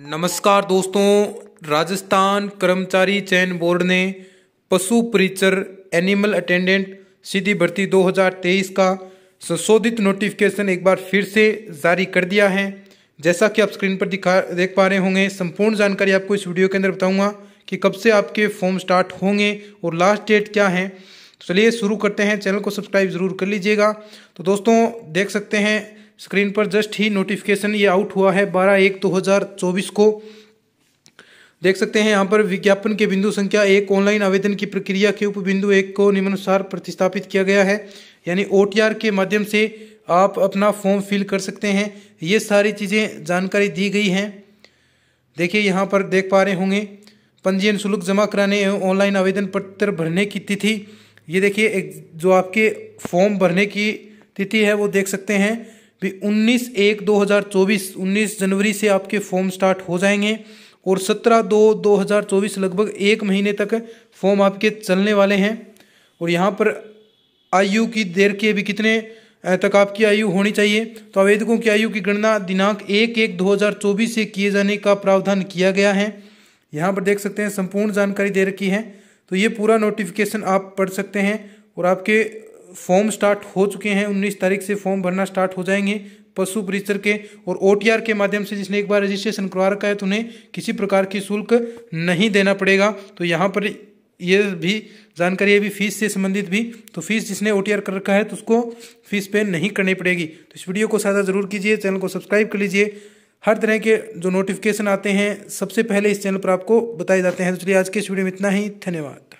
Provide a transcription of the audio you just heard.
नमस्कार दोस्तों राजस्थान कर्मचारी चयन बोर्ड ने पशु परिचर एनिमल अटेंडेंट सीधी भर्ती 2023 का संशोधित नोटिफिकेशन एक बार फिर से जारी कर दिया है जैसा कि आप स्क्रीन पर दिखा देख पा रहे होंगे संपूर्ण जानकारी आपको इस वीडियो के अंदर बताऊंगा कि कब से आपके फॉर्म स्टार्ट होंगे और लास्ट डेट क्या है तो चलिए शुरू करते हैं चैनल को सब्सक्राइब ज़रूर कर लीजिएगा तो दोस्तों देख सकते हैं स्क्रीन पर जस्ट ही नोटिफिकेशन ये आउट हुआ है बारह एक दो हज़ार चौबीस को देख सकते हैं यहाँ पर विज्ञापन के बिंदु संख्या एक ऑनलाइन आवेदन की प्रक्रिया के उप बिंदु एक को निम्नानुसार प्रतिस्थापित किया गया है यानी ओ के माध्यम से आप अपना फॉर्म फिल कर सकते हैं ये सारी चीज़ें जानकारी दी गई हैं देखिए यहाँ पर देख पा रहे होंगे पंजीयन शुल्क जमा कराने एवं ऑनलाइन आवेदन पत्र भरने की तिथि ये देखिए जो आपके फॉर्म भरने की तिथि है वो देख सकते हैं भी 19 एक 2024 19 जनवरी से आपके फॉर्म स्टार्ट हो जाएंगे और 17 दो 2024 लगभग एक महीने तक फॉर्म आपके चलने वाले हैं और यहाँ पर आयु की देर के भी कितने तक आपकी आयु होनी चाहिए तो आवेदकों की आयु की गणना दिनांक एक एक 2024 से किए जाने का प्रावधान किया गया है यहाँ पर देख सकते हैं संपूर्ण जानकारी दे रखी है तो ये पूरा नोटिफिकेशन आप पढ़ सकते हैं और आपके फॉर्म स्टार्ट हो चुके हैं उन्नीस तारीख से फॉर्म भरना स्टार्ट हो जाएंगे पशु परिचर के और ओ के माध्यम से जिसने एक बार रजिस्ट्रेशन करवा रखा है तो उन्हें किसी प्रकार की शुल्क नहीं देना पड़ेगा तो यहाँ पर ये भी जानकारी है भी फीस से संबंधित भी तो फीस जिसने ओ कर रखा है तो उसको फीस पे नहीं करनी पड़ेगी तो इस वीडियो को साझा जरूर कीजिए चैनल को सब्सक्राइब कर लीजिए हर तरह के जो नोटिफिकेशन आते हैं सबसे पहले इस चैनल पर आपको बताए जाते हैं तो चलिए आज के इस वीडियो में इतना ही धन्यवाद